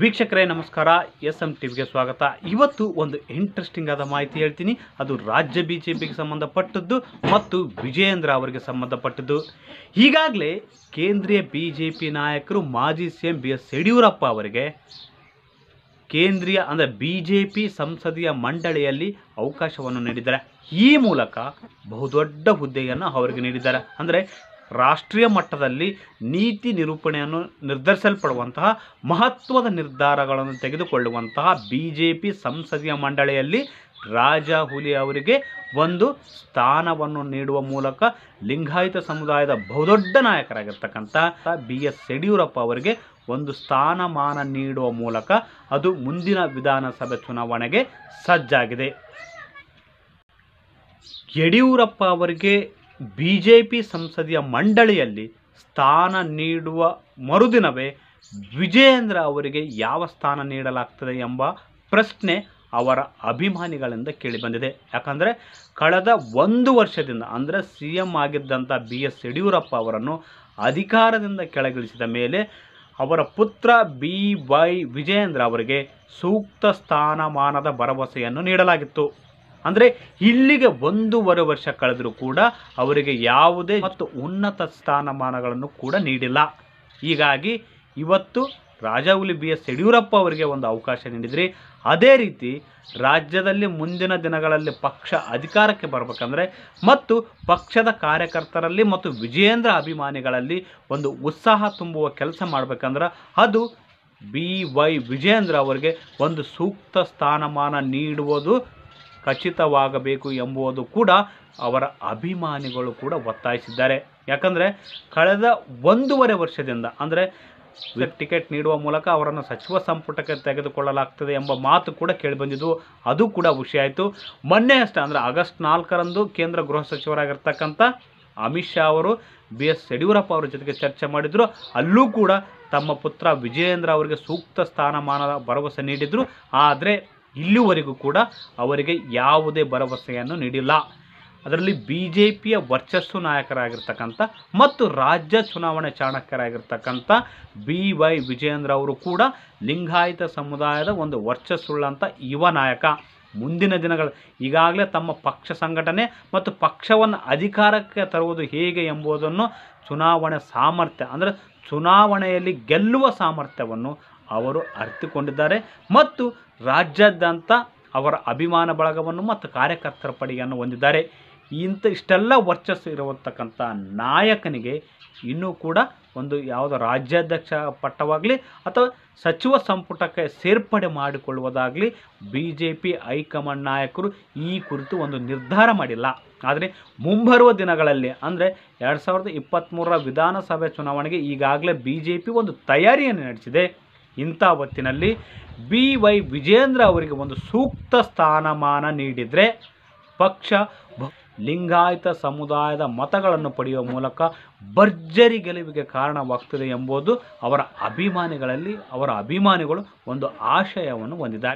ವೀಕ್ಷಕರೇ ನಮಸ್ಕಾರ S M ಟಿವಿಗೆ ಸ್ವಾಗತ ಇವತ್ತು ಒಂದು ಇಂಟ್ರೆಸ್ಟಿಂಗ್ ಆದ ಮಾಹಿತಿ ಹೇಳ್ತೀನಿ ಅದು ರಾಜ್ಯ ಬಿ ಜೆ ಪಿಗೆ ಸಂಬಂಧಪಟ್ಟದ್ದು ಮತ್ತು ವಿಜಯೇಂದ್ರ ಅವರಿಗೆ ಸಂಬಂಧಪಟ್ಟದ್ದು ಈಗಾಗಲೇ ಕೇಂದ್ರೀಯ ಬಿ ಜೆ ಪಿ ನಾಯಕರು ಮಾಜಿ C M B S Yediyurappa ಅವರಿಗೆ ಕೇಂದ್ರೀಯ ಅಂದರೆ ಬಿ ಜೆ ಪಿ ಸಂಸದೀಯ ಮಂಡಳಿಯಲ್ಲಿ ಅವಕಾಶವನ್ನು ನೀಡಿದ್ದಾರೆ ಈ ಮೂಲಕ ಬಹುದೊಡ್ಡ ಹುದ್ದೆಯನ್ನು ಅವರಿಗೆ ನೀಡಿದ್ದಾರೆ ಅಂದರೆ ರಾಷ್ಟ್ರೀಯ ಮಟ್ಟದಲ್ಲಿ ನೀತಿ ನಿರೂಪಣೆಯನ್ನು ನಿರ್ಧರಿಸಲ್ಪಡುವಂತಹ ಮಹತ್ವದ ನಿರ್ಧಾರಗಳನ್ನು ತೆಗೆದುಕೊಳ್ಳುವಂತಹ ಬಿ ಜೆ ಪಿ ಸಂಸದೀಯ ಮಂಡಳಿಯಲ್ಲಿ ರಾಜಾ ಹುಲಿ ಅವರಿಗೆ ಒಂದು ಸ್ಥಾನವನ್ನು ನೀಡುವ ಮೂಲಕ ಲಿಂಗಾಯತ ಸಮುದಾಯದ ಬಹುದೊಡ್ಡ ನಾಯಕರಾಗಿರ್ತಕ್ಕಂಥ ಬಿ ಎಸ್ ಯಡಿಯೂರಪ್ಪ ಅವರಿಗೆ ಒಂದು ಸ್ಥಾನಮಾನ ನೀಡುವ ಮೂಲಕ ಅದು ಮುಂದಿನ ವಿಧಾನಸಭೆ ಚುನಾವಣೆಗೆ ಸಜ್ಜಾಗಿದೆ ಯಡಿಯೂರಪ್ಪ ಅವರಿಗೆ ಬಿ ಜೆ ಪಿ ಸಂಸದೀಯ ಮಂಡಳಿಯಲ್ಲಿ ಸ್ಥಾನ ನೀಡುವ ಮರುದಿನವೇ ವಿಜಯೇಂದ್ರ ಅವರಿಗೆ ಯಾವ ಸ್ಥಾನ ನೀಡಲಾಗ್ತದೆ ಎಂಬ ಪ್ರಶ್ನೆ ಅವರ ಅಭಿಮಾನಿಗಳಿಂದ ಕೇಳಿಬಂದಿದೆ ಯಾಕಂದರೆ ಕಳೆದ ಒಂದು ವರ್ಷದಿಂದ ಅಂದರೆ ಸಿ ಎಂ ಆಗಿದ್ದಂಥ ಬಿ ಎಸ್ ಯಡಿಯೂರಪ್ಪ ಅವರನ್ನು ಅಧಿಕಾರದಿಂದ ಕೆಳಗಿಳಿಸಿದ ಮೇಲೆ ಅವರ ಪುತ್ರ ಬಿ ವೈ ವಿಜಯೇಂದ್ರ ಅವರಿಗೆ ಸೂಕ್ತ ಸ್ಥಾನಮಾನದ ಭರವಸೆಯನ್ನು ನೀಡಲಾಗಿತ್ತು ಅಂದರೆ ಇಲ್ಲಿಗೆ ಒಂದೂವರೆ ವರ್ಷ ಕಳೆದರೂ ಕೂಡ ಅವರಿಗೆ ಯಾವುದೇ ಮತ್ತು ಉನ್ನತ ಸ್ಥಾನಮಾನಗಳನ್ನು ಕೂಡ ನೀಡಿಲ್ಲ ಹೀಗಾಗಿ ಇವತ್ತು ರಾಜಹುಲಿ ಬಿ ಎಸ್ ಯಡಿಯೂರಪ್ಪ ಅವರಿಗೆ ಒಂದು ಅವಕಾಶ ನೀಡಿದ್ರಿ ಅದೇ ರೀತಿ ರಾಜ್ಯದಲ್ಲಿ ಮುಂದಿನ ದಿನಗಳಲ್ಲಿ ಪಕ್ಷ ಅಧಿಕಾರಕ್ಕೆ ಬರಬೇಕಂದ್ರೆ ಮತ್ತು ಪಕ್ಷದ ಕಾರ್ಯಕರ್ತರಲ್ಲಿ ಮತ್ತು ವಿಜಯೇಂದ್ರ ಅಭಿಮಾನಿಗಳಲ್ಲಿ ಒಂದು ಉತ್ಸಾಹ ತುಂಬುವ ಕೆಲಸ ಮಾಡಬೇಕಂದ್ರೆ ಅದು ಬಿ ವೈ ವಿಜೇಂದ್ರ ಅವರಿಗೆ ಒಂದು ಸೂಕ್ತ ಸ್ಥಾನಮಾನ ನೀಡುವುದು ಖಚಿತವಾಗಬೇಕು ಎಂಬುದು ಕೂಡ ಅವರ ಅಭಿಮಾನಿಗಳು ಕೂಡ ಒತ್ತಾಯಿಸಿದ್ದಾರೆ ಯಾಕಂದರೆ ಕಳೆದ ಒಂದೂವರೆ ವರ್ಷದಿಂದ ಅಂದರೆ ಟಿಕೆಟ್ ನೀಡುವ ಮೂಲಕ ಅವರನ್ನು ಸಚಿವ ಸಂಪುಟಕ್ಕೆ ತೆಗೆದುಕೊಳ್ಳಲಾಗ್ತದೆ ಎಂಬ ಮಾತು ಕೂಡ ಕೇಳಿಬಂದಿದ್ದು ಅದು ಕೂಡ ಹುಷಿಯಾಯಿತು ಆಯಿತು ಮೊನ್ನೆ ಅಷ್ಟೇ ಅಂದರೆ ಆಗಸ್ಟ್ ನಾಲ್ಕರಂದು ಕೇಂದ್ರ ಗೃಹ ಸಚಿವರಾಗಿರ್ತಕ್ಕಂಥ ಅಮಿತ್ ಶಾ ಅವರು ಬಿ ಎಸ್ ಯಡಿಯೂರಪ್ಪ ಅವರ ಜೊತೆಗೆ ಚರ್ಚೆ ಮಾಡಿದರು ಅಲ್ಲೂ ಕೂಡ ತಮ್ಮ ಪುತ್ರ ವಿಜಯೇಂದ್ರ ಅವರಿಗೆ ಸೂಕ್ತ ಸ್ಥಾನಮಾನದ ಭರವಸೆ ನೀಡಿದರು ಆದರೆ ಇಲ್ಲಿವರೆಗೂ ಕೂಡ ಅವರಿಗೆ ಯಾವುದೇ ಭರವಸೆಯನ್ನು ನೀಡಿಲ್ಲ ಅದರಲ್ಲಿ ಬಿ ಜೆ ಪಿಯ ವರ್ಚಸ್ಸು ನಾಯಕರಾಗಿರ್ತಕ್ಕಂಥ ಮತ್ತು ರಾಜ್ಯ ಚುನಾವಣೆ ಚಾಣಕ್ಯರಾಗಿರ್ತಕ್ಕಂಥ ಬಿ ವೈ ವಿಜಯೇಂದ್ರ ಅವರು ಕೂಡ ಲಿಂಗಾಯತ ಸಮುದಾಯದ ಒಂದು ವರ್ಚಸ್ಸುಳ್ಳಂಥ ಯುವ ನಾಯಕ ಮುಂದಿನ ದಿನಗಳು ಈಗಾಗಲೇ ತಮ್ಮ ಪಕ್ಷ ಸಂಘಟನೆ ಮತ್ತು ಪಕ್ಷವನ್ನು ಅಧಿಕಾರಕ್ಕೆ ತರುವುದು ಹೇಗೆ ಎಂಬುದನ್ನು ಚುನಾವಣೆ ಸಾಮರ್ಥ್ಯ ಅಂದರೆ ಚುನಾವಣೆಯಲ್ಲಿ ಗೆಲ್ಲುವ ಸಾಮರ್ಥ್ಯವನ್ನು ಅವರು ಅರಿತುಕೊಂಡಿದ್ದಾರೆ ಮತ್ತು ರಾಜ್ಯಾದ್ಯಂತ ಅವರ ಅಭಿಮಾನ ಬಳಗವನ್ನು ಮತ್ತು ಕಾರ್ಯಕರ್ತರ ಪಡೆಯನ್ನು ಹೊಂದಿದ್ದಾರೆ ಇಂಥ ಇಷ್ಟೆಲ್ಲ ವರ್ಚಸ್ಸು ಇರತಕ್ಕಂಥ ನಾಯಕನಿಗೆ ಇನ್ನೂ ಕೂಡ ಒಂದು ಯಾವುದೋ ರಾಜ್ಯಾಧ್ಯಕ್ಷ ಪಟ್ಟವಾಗಲಿ ಅಥವಾ ಸಚಿವ ಸಂಪುಟಕ್ಕೆ ಸೇರ್ಪಡೆ ಮಾಡಿಕೊಳ್ಳುವುದಾಗಲಿ ಬಿ ಜೆ ಪಿ ಹೈಕಮಾಂಡ್ ನಾಯಕರು ಈ ಕುರಿತು ಒಂದು ನಿರ್ಧಾರ ಮಾಡಿಲ್ಲ ಆದರೆ ಮುಂಬರುವ ದಿನಗಳಲ್ಲಿ ಅಂದರೆ ಎರಡು ಸಾವಿರದ ಇಪ್ಪತ್ತ್ಮೂರರ ವಿಧಾನಸಭೆ ಚುನಾವಣೆಗೆ ಈಗಾಗಲೇ ಬಿ ಜೆ ಪಿ ಒಂದು ತಯಾರಿಯನ್ನು ನಡೆಸಿದೆ ಇಂಥ ಹೊತ್ತಿನಲ್ಲಿ ಬಿ ವೈ ವಿಜೇಂದ್ರ ಅವರಿಗೆ ಒಂದು ಸೂಕ್ತ ಸ್ಥಾನಮಾನ ನೀಡಿದರೆ ಪಕ್ಷ ಲಿಂಗಾಯತ ಸಮುದಾಯದ ಮತಗಳನ್ನು ಪಡೆಯುವ ಮೂಲಕ ಭರ್ಜರಿ ಗೆಲುವಿಗೆ ಕಾರಣವಾಗ್ತದೆ ಎಂಬುದು ಅವರ ಅಭಿಮಾನಿಗಳಲ್ಲಿ ಅವರ ಅಭಿಮಾನಿಗಳು ಒಂದು ಆಶಯವನ್ನು ಹೊಂದಿದ್ದಾರೆ